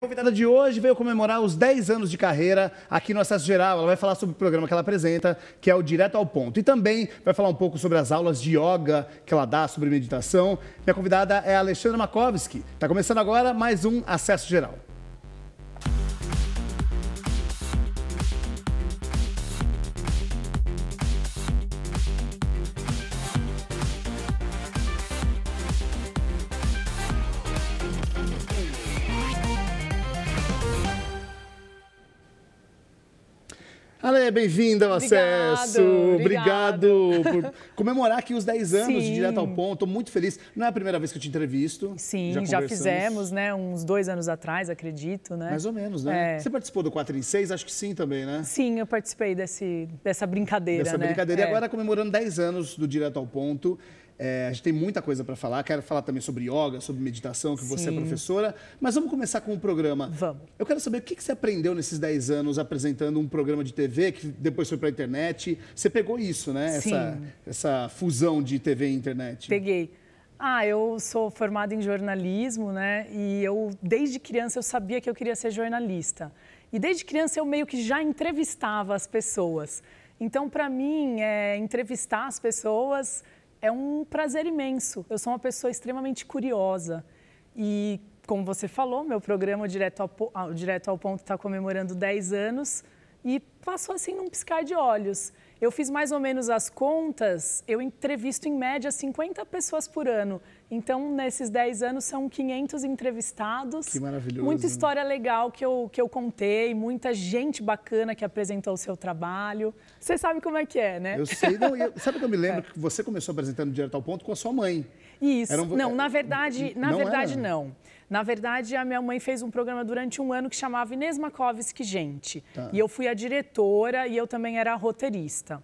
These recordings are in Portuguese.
convidada de hoje veio comemorar os 10 anos de carreira aqui no Acesso Geral. Ela vai falar sobre o programa que ela apresenta, que é o Direto ao Ponto. E também vai falar um pouco sobre as aulas de yoga que ela dá, sobre meditação. Minha convidada é a Alexandra Makovski. Está começando agora mais um Acesso Geral. bem-vinda ao Acesso. Obrigado. obrigado. por comemorar aqui os 10 anos Sim. de Direto ao Ponto. estou muito feliz. Não é a primeira vez que eu te entrevisto. Sim, já, já fizemos, né? Uns dois anos atrás, acredito, né? Mais ou menos, né? É. Você participou do 4 em 6? Acho que sim também, né? Sim, eu participei desse, dessa brincadeira, Dessa né? brincadeira. É. E agora comemorando 10 anos do Direto ao Ponto. É, a gente tem muita coisa para falar. Quero falar também sobre yoga, sobre meditação, que Sim. você é professora. Mas vamos começar com o programa. Vamos. Eu quero saber o que, que você aprendeu nesses 10 anos apresentando um programa de TV, que depois foi para a internet. Você pegou isso, né? Sim. Essa, essa fusão de TV e internet. Peguei. Ah, eu sou formada em jornalismo, né? E eu, desde criança, eu sabia que eu queria ser jornalista. E desde criança eu meio que já entrevistava as pessoas. Então, para mim, é, entrevistar as pessoas é um prazer imenso. Eu sou uma pessoa extremamente curiosa e, como você falou, meu programa Direto ao, Direto ao Ponto está comemorando 10 anos e passou assim num piscar de olhos. Eu fiz mais ou menos as contas, eu entrevisto em média 50 pessoas por ano. Então, nesses 10 anos, são 500 entrevistados. Que maravilhoso. Muita história legal que eu, que eu contei, muita gente bacana que apresentou o seu trabalho. Você sabe como é que é, né? Eu sei. Não, eu, sabe que eu me lembro é. que você começou apresentando Direto ao Ponto com a sua mãe. Isso. Um, não, é, na verdade, na não verdade, era. não. Na verdade, a minha mãe fez um programa durante um ano que chamava Inês Makovski Gente. Tá. E eu fui a diretora e eu também era roteirista.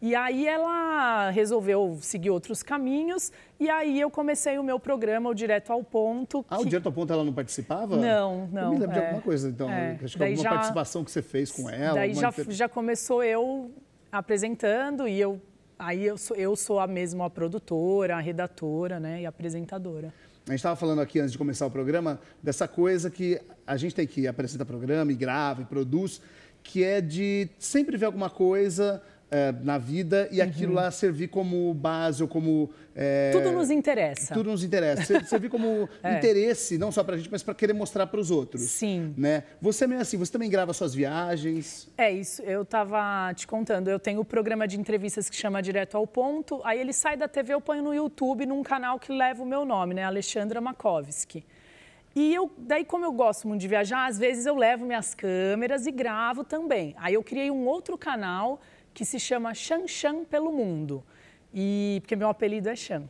E aí ela resolveu seguir outros caminhos e aí eu comecei o meu programa, o Direto ao Ponto. Ah, que... o Direto ao Ponto ela não participava? Não, não. Eu me lembro é, de alguma coisa, então. É, acho que alguma já, participação que você fez com ela. Daí já, inter... já começou eu apresentando e eu aí eu sou, eu sou a mesma a produtora, a redatora né, e a apresentadora. A gente estava falando aqui antes de começar o programa dessa coisa que a gente tem que apresenta programa e grava e produz, que é de sempre ver alguma coisa é, na vida e uhum. aquilo lá servir como base ou como. É, tudo nos interessa. Tudo nos interessa. Servir como é. interesse, não só pra gente, mas para querer mostrar para os outros. Sim. Né? Você é meio assim, você também grava suas viagens. É isso, eu tava te contando. Eu tenho o um programa de entrevistas que chama Direto ao Ponto. Aí ele sai da TV, eu ponho no YouTube, num canal que leva o meu nome, né? Alexandra Makovski. E eu, daí, como eu gosto muito de viajar, às vezes eu levo minhas câmeras e gravo também. Aí eu criei um outro canal que se chama Chan Chan pelo Mundo. E porque meu apelido é Xan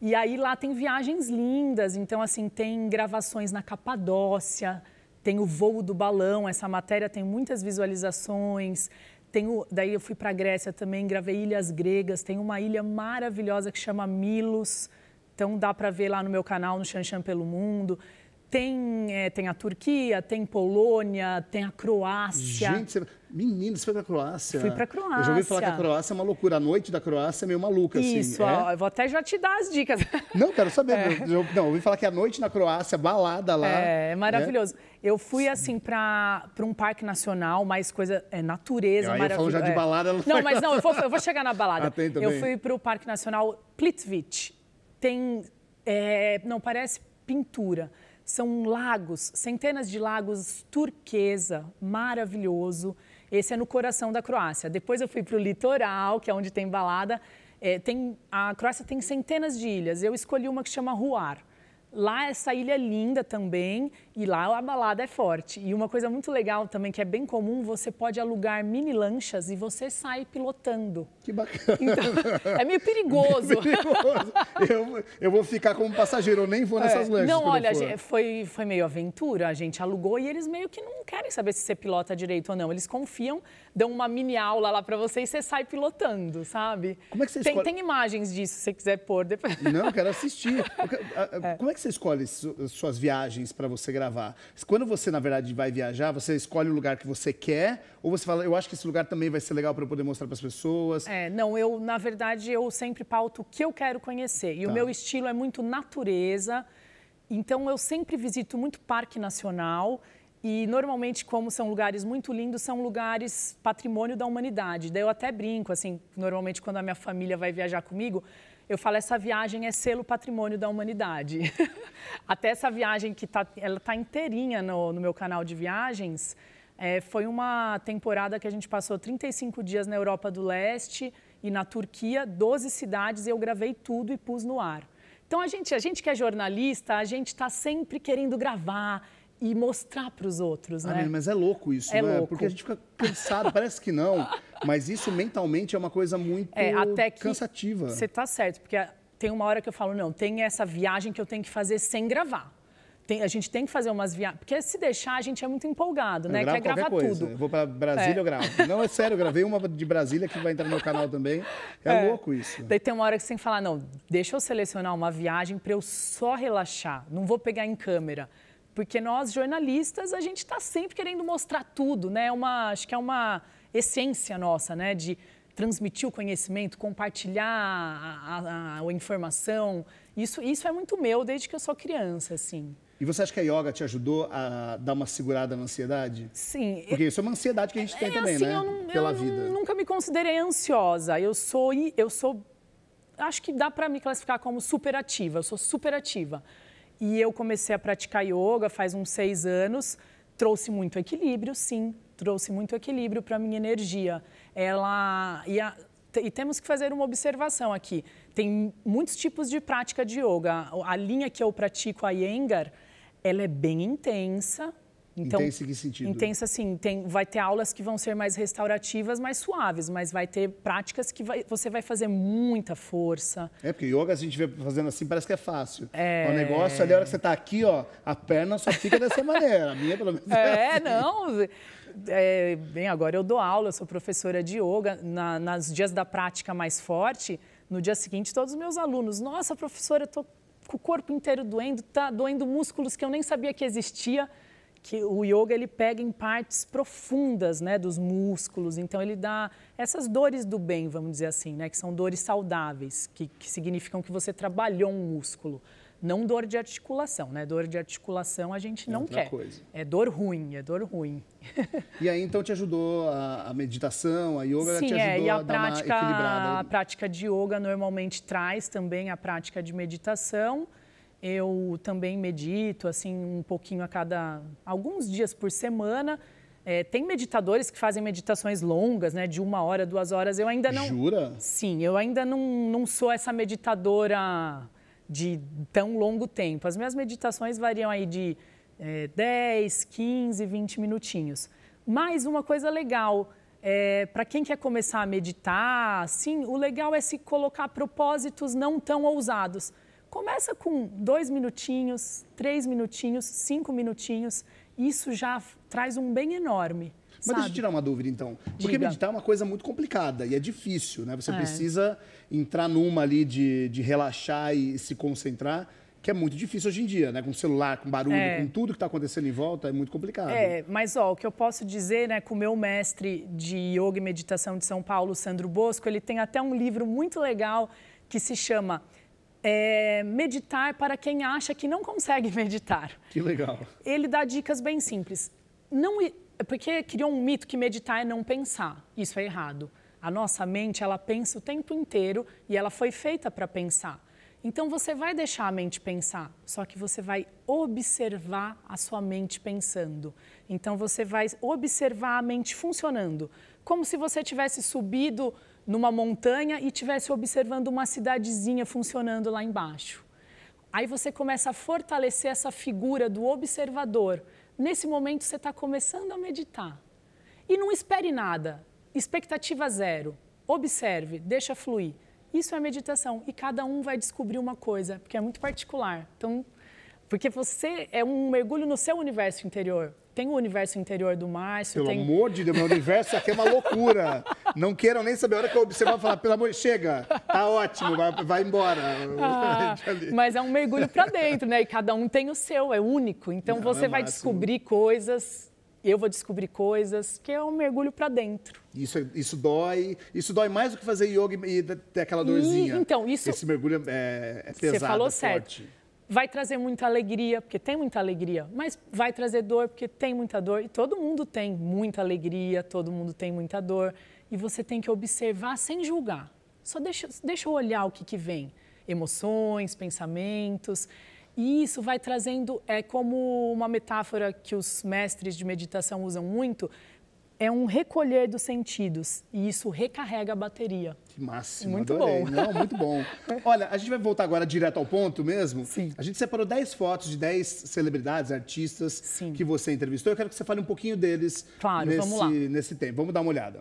E aí lá tem viagens lindas, então assim, tem gravações na Capadócia, tem o voo do balão, essa matéria tem muitas visualizações. Tem o, daí eu fui para a Grécia também, gravei ilhas gregas, tem uma ilha maravilhosa que chama Milos. Então dá para ver lá no meu canal, no Xanxan pelo Mundo. Tem, é, tem a Turquia, tem Polônia, tem a Croácia. Gente, você... menina, você foi pra Croácia? Fui pra Croácia. Eu já ouvi falar que a Croácia é uma loucura. A noite da Croácia é meio maluca, Isso, assim. Isso, é? eu vou até já te dar as dicas. Não, quero saber. É. Eu, não, ouvi falar que a noite na Croácia, balada lá. É, é maravilhoso. Né? Eu fui, assim, pra, pra um parque nacional, mais coisa, é natureza, maravilhosa. Eu já de é. balada. Não, não mas não, eu vou, eu vou chegar na balada. Ah, eu fui pro parque nacional Plitvice. Tem, é, não, parece pintura. São lagos, centenas de lagos turquesa, maravilhoso. Esse é no coração da Croácia. Depois eu fui para o litoral, que é onde tem balada. É, tem, a Croácia tem centenas de ilhas. Eu escolhi uma que chama Ruar. Lá essa ilha é linda também e lá a balada é forte. E uma coisa muito legal também que é bem comum, você pode alugar mini lanchas e você sai pilotando. Que bacana. Então, é meio perigoso. É perigoso. eu, eu vou ficar como passageiro, eu nem vou é. nessas é. lanchas. Não, olha, gente, foi, foi meio aventura, a gente alugou e eles meio que não querem saber se você pilota direito ou não. Eles confiam, dão uma mini aula lá para você e você sai pilotando, sabe? Como é que você tem, escolhe... tem imagens disso, se você quiser pôr depois. Não, eu quero assistir. Eu quero... É. Como é que você escolhe suas viagens para você gravar? Quando você, na verdade, vai viajar, você escolhe o lugar que você quer? Ou você fala, eu acho que esse lugar também vai ser legal para eu poder mostrar para as pessoas? É, não, eu, na verdade, eu sempre pauto o que eu quero conhecer. E tá. o meu estilo é muito natureza. Então, eu sempre visito muito parque nacional. E normalmente, como são lugares muito lindos, são lugares patrimônio da humanidade. Daí eu até brinco, assim, normalmente quando a minha família vai viajar comigo, eu falo, essa viagem é selo patrimônio da humanidade. Até essa viagem que tá, ela está inteirinha no, no meu canal de viagens, é, foi uma temporada que a gente passou 35 dias na Europa do Leste e na Turquia, 12 cidades, e eu gravei tudo e pus no ar. Então a gente, a gente que é jornalista, a gente está sempre querendo gravar, e mostrar para os outros, ah, né? Mas é louco isso, é né? Louco. Porque a gente fica cansado, parece que não, mas isso mentalmente é uma coisa muito é, até que cansativa. Você tá certo, porque tem uma hora que eu falo, não, tem essa viagem que eu tenho que fazer sem gravar. Tem, a gente tem que fazer umas viagens. Porque se deixar, a gente é muito empolgado, né? eu né? Quer gravar coisa. tudo. Eu vou para Brasília, é. eu gravo. Não, é sério, eu gravei uma de Brasília que vai entrar no meu canal também. É, é. louco isso. Daí tem uma hora que você tem que falar, não, deixa eu selecionar uma viagem para eu só relaxar. Não vou pegar em câmera. Porque nós, jornalistas, a gente está sempre querendo mostrar tudo, né? Uma, acho que é uma essência nossa, né? De transmitir o conhecimento, compartilhar a, a, a informação. Isso, isso é muito meu desde que eu sou criança, assim. E você acha que a yoga te ajudou a dar uma segurada na ansiedade? Sim. Porque isso é uma ansiedade que a gente tem é, também, assim, né? Eu não, Pela eu vida. nunca me considerei ansiosa. Eu sou, eu sou, acho que dá para me classificar como superativa. Eu sou superativa. E eu comecei a praticar yoga faz uns seis anos. Trouxe muito equilíbrio, sim. Trouxe muito equilíbrio para minha energia. Ela e, a... e temos que fazer uma observação aqui. Tem muitos tipos de prática de yoga. A linha que eu pratico, a Yengar, ela é bem intensa, então, intensa em que sentido? Intensa, assim, tem, vai ter aulas que vão ser mais restaurativas, mais suaves, mas vai ter práticas que vai, você vai fazer muita força. É, porque yoga a gente vê fazendo assim, parece que é fácil. É... O é negócio ali, a hora que você está aqui, ó, a perna só fica dessa maneira. A minha, pelo menos. É, é assim. não. É, bem, agora eu dou aula, eu sou professora de yoga. Na, nas dias da prática mais forte, no dia seguinte, todos os meus alunos, nossa, professora, eu tô com o corpo inteiro doendo, tá doendo músculos que eu nem sabia que existia que o yoga ele pega em partes profundas, né, dos músculos. Então ele dá essas dores do bem, vamos dizer assim, né, que são dores saudáveis, que, que significam que você trabalhou um músculo, não dor de articulação, né? Dor de articulação a gente é não quer. Coisa. É dor ruim, é dor ruim. E aí então te ajudou a, a meditação, a yoga Sim, te ajudou é, e a, a prática, dar uma equilibrada. A prática de yoga normalmente traz também a prática de meditação. Eu também medito, assim, um pouquinho a cada. alguns dias por semana. É, tem meditadores que fazem meditações longas, né? De uma hora, duas horas. Eu ainda não. Jura? Sim, eu ainda não, não sou essa meditadora de tão longo tempo. As minhas meditações variam aí de é, 10, 15, 20 minutinhos. Mas uma coisa legal. É, para quem quer começar a meditar, sim, o legal é se colocar propósitos não tão ousados. Começa com dois minutinhos, três minutinhos, cinco minutinhos. Isso já traz um bem enorme. Mas Sabe? deixa eu tirar uma dúvida, então. Porque Diga. meditar é uma coisa muito complicada e é difícil, né? Você é. precisa entrar numa ali de, de relaxar e se concentrar que é muito difícil hoje em dia, né? Com celular, com barulho, é. com tudo que está acontecendo em volta, é muito complicado. É, mas ó, o que eu posso dizer, né, com o meu mestre de yoga e meditação de São Paulo, Sandro Bosco, ele tem até um livro muito legal que se chama é, meditar para quem acha que não consegue meditar. Que legal. Ele dá dicas bem simples. Não, é porque criou um mito que meditar é não pensar. Isso é errado. A nossa mente, ela pensa o tempo inteiro e ela foi feita para pensar. Então você vai deixar a mente pensar, só que você vai observar a sua mente pensando. Então você vai observar a mente funcionando, como se você tivesse subido numa montanha e estivesse observando uma cidadezinha funcionando lá embaixo. Aí você começa a fortalecer essa figura do observador. Nesse momento você está começando a meditar. E não espere nada, expectativa zero. Observe, deixa fluir. Isso é meditação e cada um vai descobrir uma coisa, porque é muito particular. Então, porque você é um mergulho no seu universo interior tem o universo interior do Márcio. Pelo tem... amor de Deus, meu universo aqui é uma loucura. Não queiram nem saber. A hora que eu observar, falar, pelo amor, chega, tá ótimo, vai, vai embora. Ah, mas é um mergulho para dentro, né? E cada um tem o seu, é único. Então Não, você é vai descobrir coisas eu vou descobrir coisas, que é um mergulho para dentro. Isso, isso dói, isso dói mais do que fazer yoga e ter aquela dorzinha. E, então, isso... Esse mergulho é, é pesado, Você falou é forte. certo vai trazer muita alegria, porque tem muita alegria, mas vai trazer dor, porque tem muita dor. E todo mundo tem muita alegria, todo mundo tem muita dor. E você tem que observar sem julgar. Só deixa, deixa eu olhar o que, que vem. Emoções, pensamentos. E isso vai trazendo, é como uma metáfora que os mestres de meditação usam muito, é um recolher dos sentidos e isso recarrega a bateria. Que máximo, muito adorei. bom. Não, muito bom. Olha, a gente vai voltar agora direto ao ponto mesmo. Sim. A gente separou 10 fotos de 10 celebridades, artistas Sim. que você entrevistou. Eu quero que você fale um pouquinho deles claro, nesse, vamos lá. nesse tempo. Vamos dar uma olhada.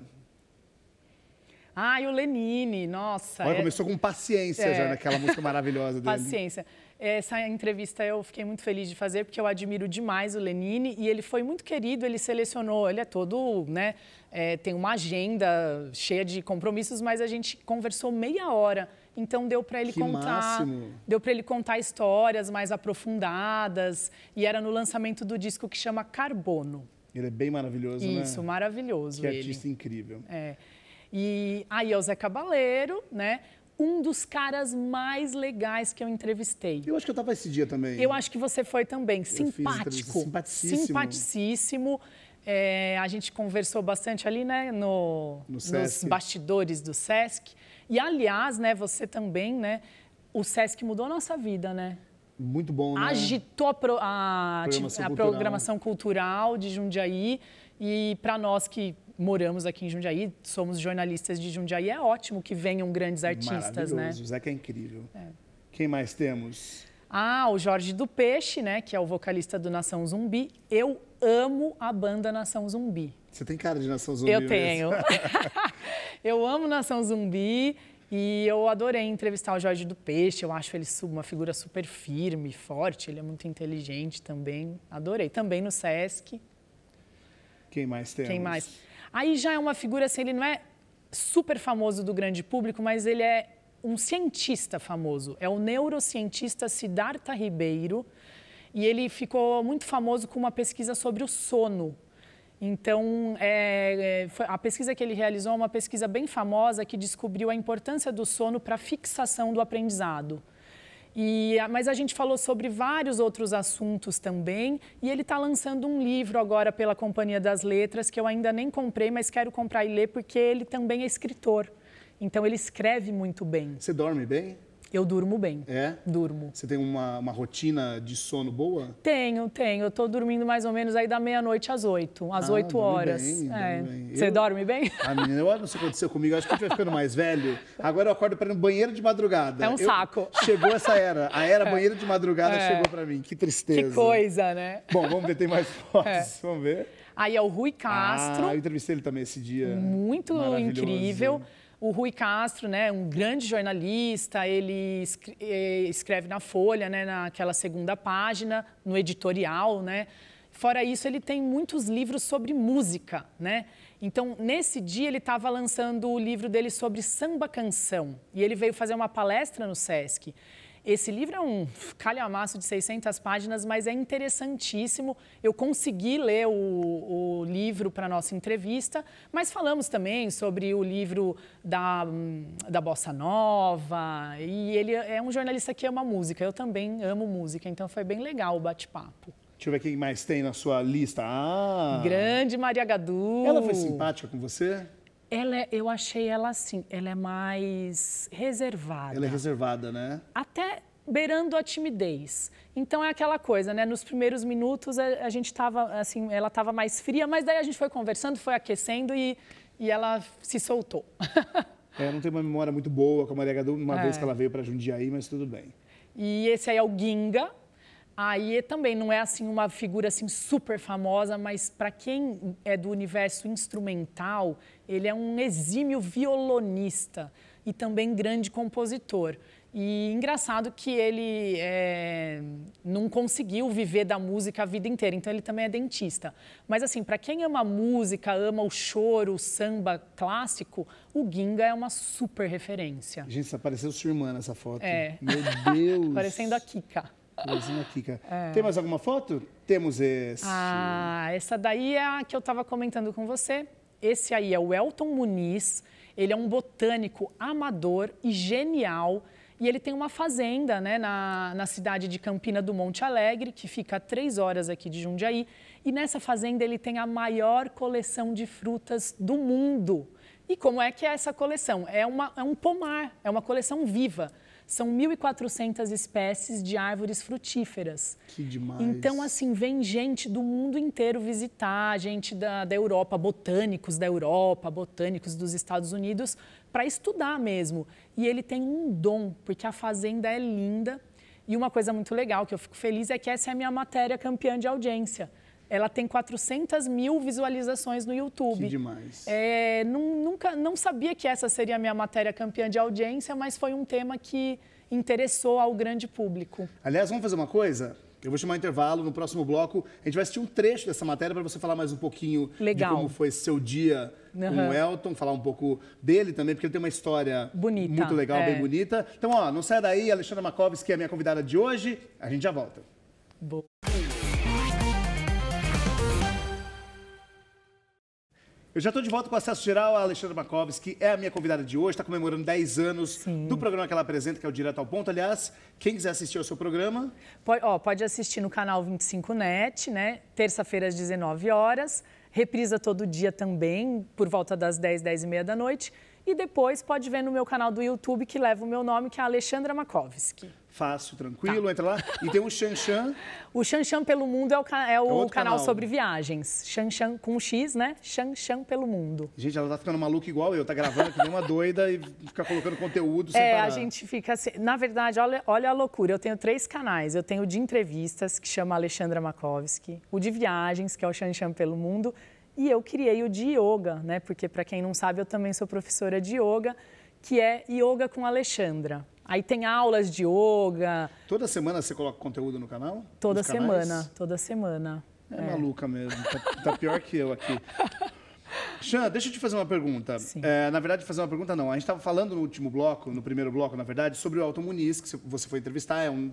Ah, o Lenine, nossa. Olha, é... começou com paciência é... já naquela música maravilhosa dele. Paciência. Essa entrevista eu fiquei muito feliz de fazer, porque eu admiro demais o Lenine e ele foi muito querido, ele selecionou, ele é todo, né, é, tem uma agenda cheia de compromissos, mas a gente conversou meia hora. Então deu para ele que contar, máximo. deu para ele contar histórias mais aprofundadas e era no lançamento do disco que chama Carbono. Ele é bem maravilhoso, Isso, né? Isso, maravilhoso. Que ele. artista incrível. É. E aí é o Zé Cabaleiro, né? um dos caras mais legais que eu entrevistei. Eu acho que eu estava esse dia também. Eu acho que você foi também. Eu Simpático. Simpaticíssimo. Simpaticíssimo. É, a gente conversou bastante ali, né, no, no nos bastidores do Sesc. E, aliás, né, você também, né, o Sesc mudou a nossa vida, né? Muito bom, né? Agitou a, pro, a, programação, a, a cultural. programação cultural de Jundiaí. E para nós que moramos aqui em Jundiaí, somos jornalistas de Jundiaí, é ótimo que venham grandes artistas, né? O é que é incrível. É. Quem mais temos? Ah, o Jorge do Peixe, né, que é o vocalista do Nação Zumbi. Eu amo a banda Nação Zumbi. Você tem cara de Nação Zumbi? Eu tenho. eu amo Nação Zumbi e eu adorei entrevistar o Jorge do Peixe. Eu acho ele uma figura super firme, forte. Ele é muito inteligente também. Adorei. Também no Sesc. Quem mais temos? Quem mais? Aí já é uma figura, assim, ele não é super famoso do grande público, mas ele é um cientista famoso. É o neurocientista Siddhartha Ribeiro. E ele ficou muito famoso com uma pesquisa sobre o sono. Então, é, é a pesquisa que ele realizou é uma pesquisa bem famosa que descobriu a importância do sono para a fixação do aprendizado. E, ah, mas a gente falou sobre vários outros assuntos também. E ele está lançando um livro agora pela Companhia das Letras, que eu ainda nem comprei, mas quero comprar e ler, porque ele também é escritor. Então ele escreve muito bem. Você dorme bem? Eu durmo bem. É? Durmo. Você tem uma, uma rotina de sono boa? Tenho, tenho. Eu tô dormindo mais ou menos aí da meia-noite às oito, às ah, oito ah, horas. Bem, é. bem. Você dorme bem? A ah, menina, eu não sei o que aconteceu comigo, acho que a gente vai ficando mais velho. Agora eu acordo para ir no banheiro de madrugada. É um eu... saco. Chegou essa era. A era é. banheiro de madrugada é. chegou para mim. Que tristeza. Que coisa, né? Bom, vamos ver, tem mais é. fotos. Vamos ver. Aí é o Rui Castro. Ah, eu entrevistei ele também esse dia. Muito incrível. O Rui Castro, né, um grande jornalista, ele eh, escreve na Folha, né, naquela segunda página, no editorial, né? Fora isso, ele tem muitos livros sobre música, né? Então, nesse dia, ele estava lançando o livro dele sobre samba canção. E ele veio fazer uma palestra no SESC. Esse livro é um calhamaço de 600 páginas, mas é interessantíssimo. Eu consegui ler o, o livro para nossa entrevista, mas falamos também sobre o livro da, da Bossa Nova. E ele é um jornalista que ama música. Eu também amo música, então foi bem legal o bate-papo. Deixa eu ver quem mais tem na sua lista. Ah! Grande Maria Gadu! Ela foi simpática com você? Ela é, eu achei ela assim, ela é mais reservada. Ela é reservada, né? Até beirando a timidez. Então é aquela coisa, né? Nos primeiros minutos a, a gente estava assim, ela estava mais fria, mas daí a gente foi conversando, foi aquecendo e, e ela se soltou. é, não tem uma memória muito boa com a Maria Gadu, uma é. vez que ela veio para Jundiaí, mas tudo bem. E esse aí é o Ginga, Aí é também não é assim uma figura assim super famosa, mas para quem é do universo instrumental ele é um exímio violonista e também grande compositor. E engraçado que ele é, não conseguiu viver da música a vida inteira, então ele também é dentista. Mas assim, para quem ama música, ama o choro, o samba clássico, o Ginga é uma super referência. Gente, você apareceu sua irmã nessa foto. É. Meu Deus! Parecendo a Kika. Parecendo a Kika. É. Tem mais alguma foto? Temos esse. Ah, essa daí é a que eu estava comentando com você. Esse aí é o Elton Muniz. Ele é um botânico amador e genial. E ele tem uma fazenda né, na, na cidade de Campina do Monte Alegre, que fica a três horas aqui de Jundiaí. E nessa fazenda ele tem a maior coleção de frutas do mundo. E como é que é essa coleção? É, uma, é um pomar, é uma coleção viva. São 1.400 espécies de árvores frutíferas. Que demais. Então, assim, vem gente do mundo inteiro visitar, gente da, da Europa, botânicos da Europa, botânicos dos Estados Unidos, para estudar mesmo. E ele tem um dom, porque a fazenda é linda. E uma coisa muito legal que eu fico feliz é que essa é a minha matéria campeã de audiência. Ela tem 400 mil visualizações no YouTube. Que demais. É, não, nunca, não sabia que essa seria a minha matéria campeã de audiência, mas foi um tema que interessou ao grande público. Aliás, vamos fazer uma coisa? Eu vou chamar um intervalo. No próximo bloco, a gente vai assistir um trecho dessa matéria para você falar mais um pouquinho Legal. de como foi seu dia uhum. com o Elton, falar um pouco dele também, porque ele tem uma história bonita, muito legal, é. bem bonita. Então, ó, não sai daí, Alexandra Makovski é a minha convidada de hoje. A gente já volta. Boa. Eu já estou de volta com o Acesso Geral. A Alexandra que é a minha convidada de hoje. Está comemorando 10 anos Sim. do programa que ela apresenta, que é o Direto ao Ponto. Aliás, quem quiser assistir ao seu programa... Pode, ó, pode assistir no canal 25net, né? Terça-feira às 19 horas. Reprisa todo dia também, por volta das 10, 10 e meia da noite e depois pode ver no meu canal do YouTube que leva o meu nome, que é Alexandra Makovski. Fácil, tá. tranquilo, tá. entra lá. E tem o Xanxan. o Xanxan pelo Mundo é o, é, é o é canal, canal, sobre viagens. Xanxan com um X, né? Xanxan pelo Mundo. Gente, ela tá ficando maluca igual eu, tá gravando que nem uma doida e fica colocando conteúdo sem É, parar. a gente fica assim. Na verdade, olha, olha a loucura. Eu tenho três canais. Eu tenho o de entrevistas, que chama Alexandra Makovski, o de viagens, que é o Xanxan pelo Mundo, e eu criei o de yoga, né? Porque para quem não sabe, eu também sou professora de yoga, que é yoga com Alexandra. Aí tem aulas de yoga. Toda semana você coloca conteúdo no canal? Toda semana, toda semana. É, é. maluca mesmo, tá, tá pior que eu aqui. Xan, deixa eu te fazer uma pergunta. É, na verdade, fazer uma pergunta não. A gente estava falando no último bloco, no primeiro bloco, na verdade, sobre o Alto Muniz, que você foi entrevistar, é um,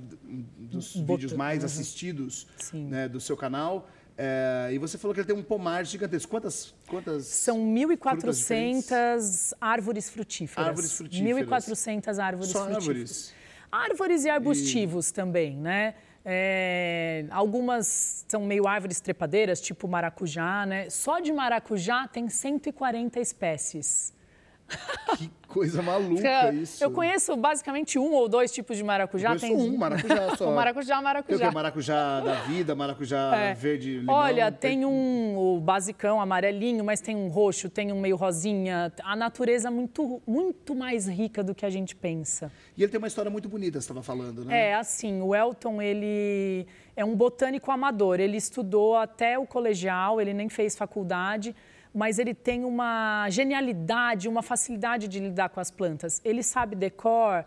dos vídeos mais uhum. assistidos né, do seu canal. É, e você falou que ele tem um pomar gigantesco. Quantas? quantas São 1.400 árvores frutíferas. Árvores frutíferas. 1.400 árvores Só frutíferas. árvores? Árvores e arbustivos e... também, né? É, algumas são meio árvores trepadeiras, tipo maracujá, né? Só de maracujá tem 140 espécies. Que coisa maluca isso. Eu conheço basicamente um ou dois tipos de maracujá. Eu tem um maracujá só. o é maracujá, maracujá. Eu, que, maracujá da vida, maracujá é. verde, limão. Olha, tem um o basicão amarelinho, mas tem um roxo, tem um meio rosinha. A natureza é muito, muito mais rica do que a gente pensa. E ele tem uma história muito bonita, você estava falando, né? É, assim, o Elton, ele é um botânico amador. Ele estudou até o colegial, ele nem fez faculdade mas ele tem uma genialidade, uma facilidade de lidar com as plantas. Ele sabe decor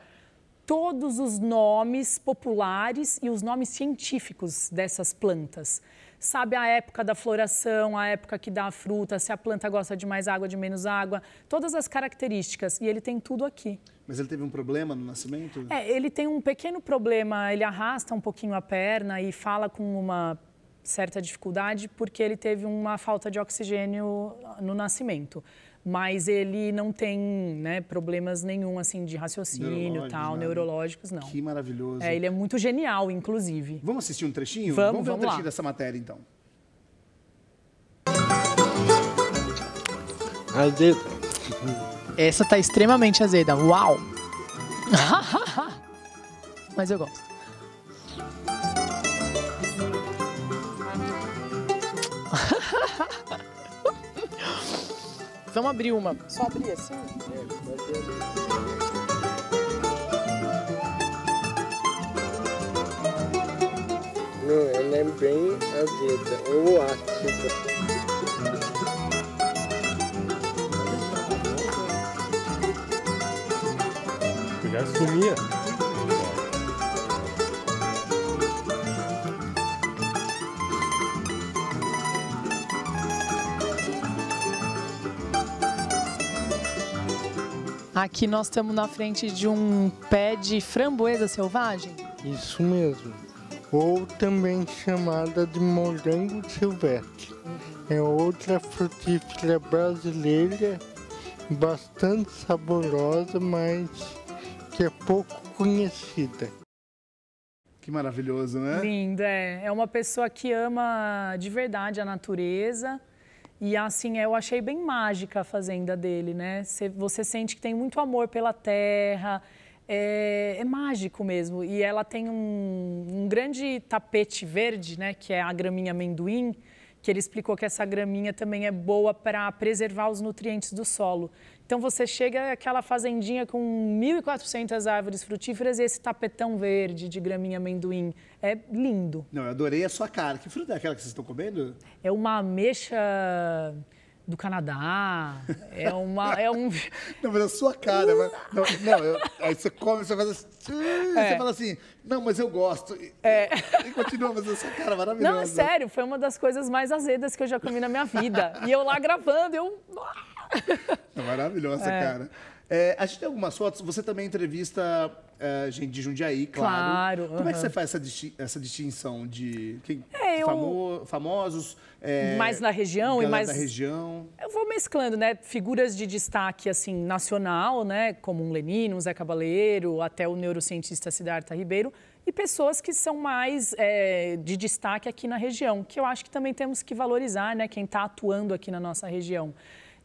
todos os nomes populares e os nomes científicos dessas plantas. Sabe a época da floração, a época que dá a fruta, se a planta gosta de mais água, de menos água, todas as características. E ele tem tudo aqui. Mas ele teve um problema no nascimento? É, ele tem um pequeno problema. Ele arrasta um pouquinho a perna e fala com uma certa dificuldade porque ele teve uma falta de oxigênio ah, no nascimento. Mas ele não tem né, problemas nenhum assim de raciocínio tal, né? neurológicos, não. Que maravilhoso. É, ele é muito genial, inclusive. Vamos assistir um trechinho? Vamos, vamos ver vamos um trechinho lá. dessa matéria, então. Azeda. Essa tá extremamente azeda. Uau! Mas eu gosto. Vamos abrir uma. Só abrir assim? Não, ela é bem azeda, é ou ácida. Cuidado, sumia. Aqui nós estamos na frente de um pé de framboesa selvagem. Isso mesmo. Ou também chamada de morango silvestre. É outra frutífera brasileira, bastante saborosa, mas que é pouco conhecida. Que maravilhoso, né? Lindo, é. É uma pessoa que ama de verdade a natureza e assim, eu achei bem mágica a fazenda dele, né? Você, você sente que tem muito amor pela terra, é, é mágico mesmo. E ela tem um, um grande tapete verde, né? Que é a graminha amendoim, que ele explicou que essa graminha também é boa para preservar os nutrientes do solo. Então você chega àquela fazendinha com 1.400 árvores frutíferas e esse tapetão verde de graminha amendoim. É lindo. Não, eu adorei a sua cara. Que fruta é aquela que vocês estão comendo? É uma ameixa do Canadá. É uma. É um... Não, mas é a sua cara. Mas, não, não eu, aí você come, você faz assim. É. Você fala assim, não, mas eu gosto. E, é. e continua fazendo essa cara maravilhosa. É não, é sério, foi uma das coisas mais azedas que eu já comi na minha vida. E eu lá gravando, eu. Maravilhosa, é. cara. É, a gente tem algumas fotos, você também entrevista é, gente de Jundiaí, claro. claro Como uh -huh. é que você faz essa, disti essa distinção de quem, é, eu... famo famosos? É, mais na região e mais... na região? Eu vou mesclando, né? Figuras de destaque, assim, nacional, né? Como um Lenino, um Zé Cabaleiro, até o neurocientista Siddhartha Ribeiro e pessoas que são mais é, de destaque aqui na região, que eu acho que também temos que valorizar, né, quem está atuando aqui na nossa região.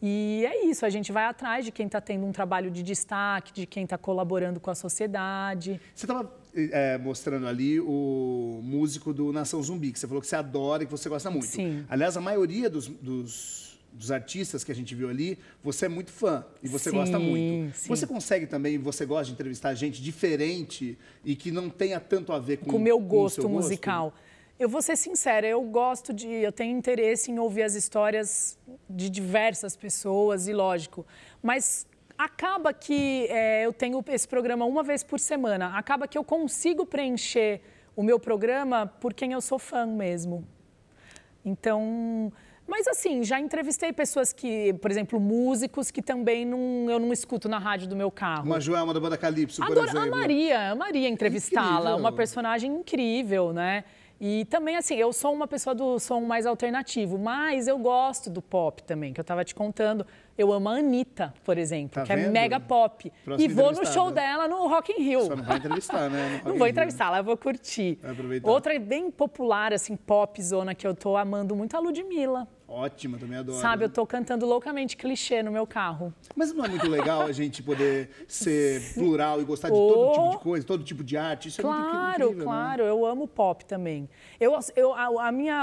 E é isso, a gente vai atrás de quem está tendo um trabalho de destaque, de quem está colaborando com a sociedade. Você estava é, eh, eh, mostrando ali o músico do Nação Zumbi, que você falou que você adora e que você gosta muito. Sim. Aliás, a maioria dos, dos, dos artistas que a gente viu ali, você é muito fã e você sim, gosta muito. Sim. Você consegue também, você gosta de entrevistar gente diferente e que não tenha tanto a ver com o meu gosto com musical. Gosto? Eu vou ser sincera, eu gosto de, eu tenho interesse em ouvir as histórias de diversas pessoas e lógico, mas acaba que é, eu tenho esse programa uma vez por semana, acaba que eu consigo preencher o meu programa por quem eu sou fã mesmo. Então, mas assim, já entrevistei pessoas que, por exemplo, músicos que também não, eu não escuto na rádio do meu carro. Uma Joelma da banda Calypso, Adoro, por exemplo. A Maria, a Maria entrevistá-la, uma personagem incrível, né? E também, assim, eu sou uma pessoa do som mais alternativo, mas eu gosto do pop também, que eu tava te contando. Eu amo a Anitta, por exemplo, tá que é vendo? é mega pop. Próximo e vou no show dela no Rock in Rio. Só não vai entrevistar, né? não vou entrevistar, la eu vou curtir. aproveitar. Outra bem popular, assim, pop zona que eu tô amando muito, a Ludmilla. Ótima, também adoro. Sabe, eu tô cantando loucamente clichê no meu carro. Mas não é muito legal a gente poder ser plural e gostar de todo tipo de oh. coisa, todo tipo de arte? Isso claro, é muito claro. Né? Eu amo pop também. Eu, eu, a, a minha,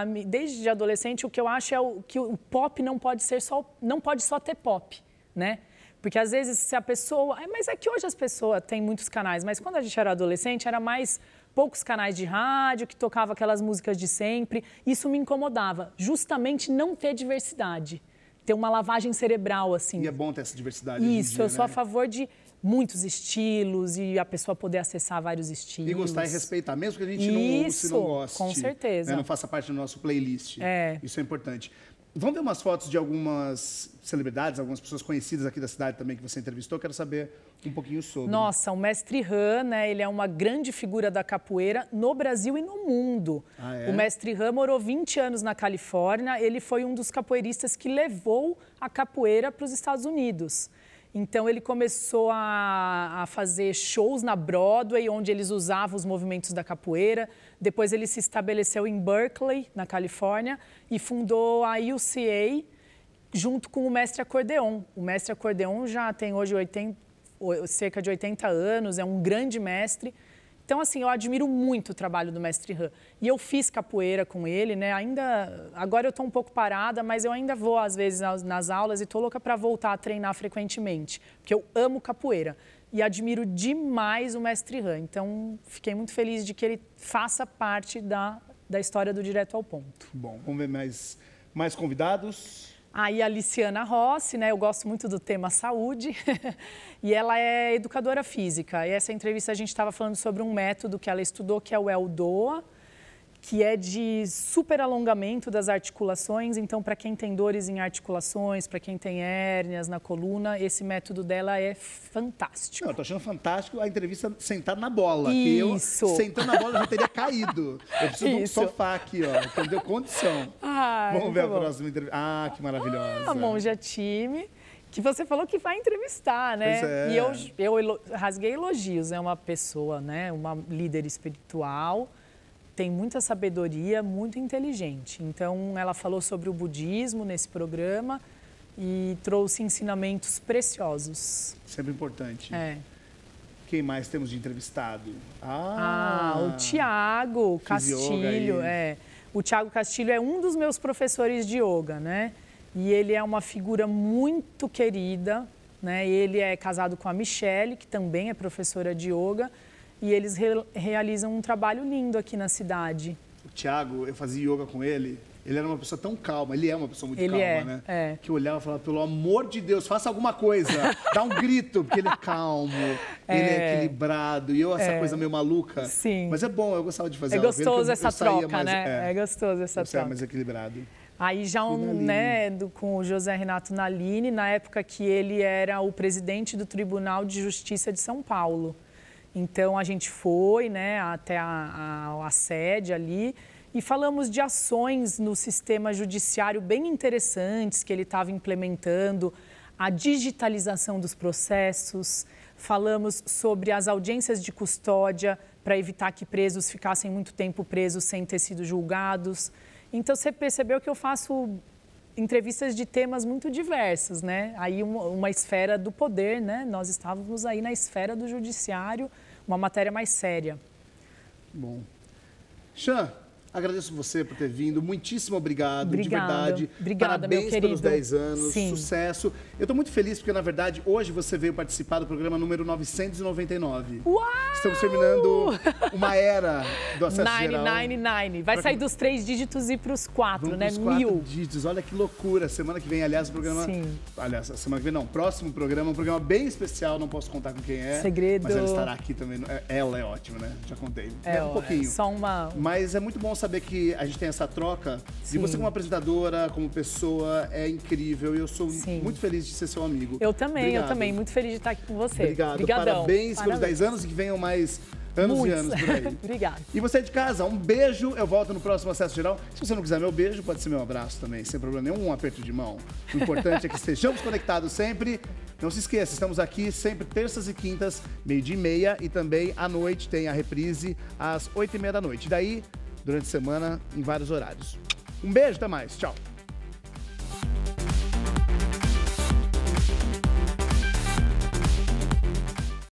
a, desde adolescente, o que eu acho é o, que o pop não pode ser só, não pode só ter pop, né? Porque às vezes se a pessoa. É, mas é que hoje as pessoas têm muitos canais, mas quando a gente era adolescente era mais poucos canais de rádio, que tocava aquelas músicas de sempre. Isso me incomodava, justamente não ter diversidade, ter uma lavagem cerebral assim. E é bom ter essa diversidade. Isso, dia, eu sou né? a favor de muitos estilos e a pessoa poder acessar vários estilos. E gostar e respeitar, mesmo que a gente Isso, não, se não goste. Com né? certeza. Né? Não faça parte do nosso playlist. É. Isso é importante. Vamos ver umas fotos de algumas celebridades, algumas pessoas conhecidas aqui da cidade também que você entrevistou. Quero saber um pouquinho sobre. Nossa, o mestre Han, né? Ele é uma grande figura da capoeira no Brasil e no mundo. Ah, é? O mestre Han morou 20 anos na Califórnia. Ele foi um dos capoeiristas que levou a capoeira para os Estados Unidos. Então ele começou a, a, fazer shows na Broadway, onde eles usavam os movimentos da capoeira. Depois ele se estabeleceu em Berkeley, na Califórnia, e fundou a UCA junto com o mestre acordeon. O mestre acordeon já tem hoje 80, cerca de 80 anos, é um grande mestre então, assim, eu admiro muito o trabalho do mestre Han. E eu fiz capoeira com ele, né? Ainda. Agora eu estou um pouco parada, mas eu ainda vou, às vezes, nas, nas aulas e tô louca para voltar a treinar frequentemente, porque eu amo capoeira. E admiro demais o mestre Han. Então, fiquei muito feliz de que ele faça parte da, da história do Direto ao Ponto. Bom, vamos ver mais, mais convidados. Aí a Liciana Rossi, né? Eu gosto muito do tema saúde e ela é educadora física. E essa entrevista a gente estava falando sobre um método que ela estudou, que é o Eldoa que é de super alongamento das articulações. Então, para quem tem dores em articulações, para quem tem hérnias na coluna, esse método dela é fantástico. Não, eu tô achando fantástico a entrevista sentada na bola. Isso. eu, sentando na bola, já teria caído. Eu preciso Isso. de um sofá aqui, ó. Entendeu? Condição. Vamos ver bom. a próxima entrevista. Ah, que maravilhosa. Ah, Monja Time que você falou que vai entrevistar, né? É. E eu, eu rasguei elogios, é uma pessoa, né? Uma líder espiritual, tem muita sabedoria, muito inteligente. Então, ela falou sobre o budismo nesse programa e trouxe ensinamentos preciosos. Sempre importante. É. Quem mais temos de entrevistado? Ah, ah o Tiago Castilho. É. O Tiago Castilho é um dos meus professores de yoga, né? E ele é uma figura muito querida, né? Ele é casado com a Michele, que também é professora de yoga. E eles re realizam um trabalho lindo aqui na cidade. O Thiago, eu fazia yoga com ele. Ele era uma pessoa tão calma, ele é uma pessoa muito ele calma, é, né? É. Que eu olhava e falava, pelo amor de Deus, faça alguma coisa, dá um grito, porque ele é calmo, é. ele é equilibrado, e eu essa é. coisa meio maluca. Sim. Mas é bom, eu gostava de fazer. É gostoso essa troca, né? É. é, gostoso essa troca. Eu mais equilibrado. Aí já um, né, do, com o José Renato Nalini, na época que ele era o presidente do Tribunal de Justiça de São Paulo. Então a gente foi né, até a, a, a sede ali e falamos de ações no sistema judiciário bem interessantes que ele estava implementando, a digitalização dos processos, falamos sobre as audiências de custódia para evitar que presos ficassem muito tempo presos sem ter sido julgados. Então você percebeu que eu faço entrevistas de temas muito diversos, né? Aí uma, uma esfera do poder, né? Nós estávamos aí na esfera do judiciário uma matéria mais séria. Bom. Xan, Agradeço você por ter vindo. Muitíssimo obrigado, Obrigada. de verdade. Obrigada, Parabéns meu querido. pelos 10 anos. Sim. Sucesso. Eu estou muito feliz porque, na verdade, hoje você veio participar do programa número 999. Uau! Estamos terminando uma era do acesso 999. Geral. Vai pra... sair dos três dígitos e para os quatro, Vamos né? quatro Mil. dígitos. Olha que loucura. Semana que vem, aliás, o programa... Sim. Aliás, semana que vem não. Próximo programa, um programa bem especial. Não posso contar com quem é. Segredo. Mas ela estará aqui também. É, ela é ótima, né? Já contei. É, um pouquinho. É só uma... Mas é muito bom saber saber que a gente tem essa troca. Sim. E você como apresentadora, como pessoa, é incrível. E eu sou Sim. muito feliz de ser seu amigo. Eu também, Obrigado. eu também. Muito feliz de estar aqui com você. Obrigado. Obrigadão. Parabéns, pelos 10 anos e que venham mais anos Muitos. e anos por aí. Obrigada. E você é de casa, um beijo. Eu volto no próximo Acesso Geral. Se você não quiser meu beijo, pode ser meu abraço também, sem problema nenhum, um aperto de mão. O importante é que estejamos conectados sempre. Não se esqueça, estamos aqui sempre terças e quintas, meio-dia e meia. E também à noite tem a reprise às oito e meia da noite. Daí durante a semana em vários horários. Um beijo, até mais. Tchau.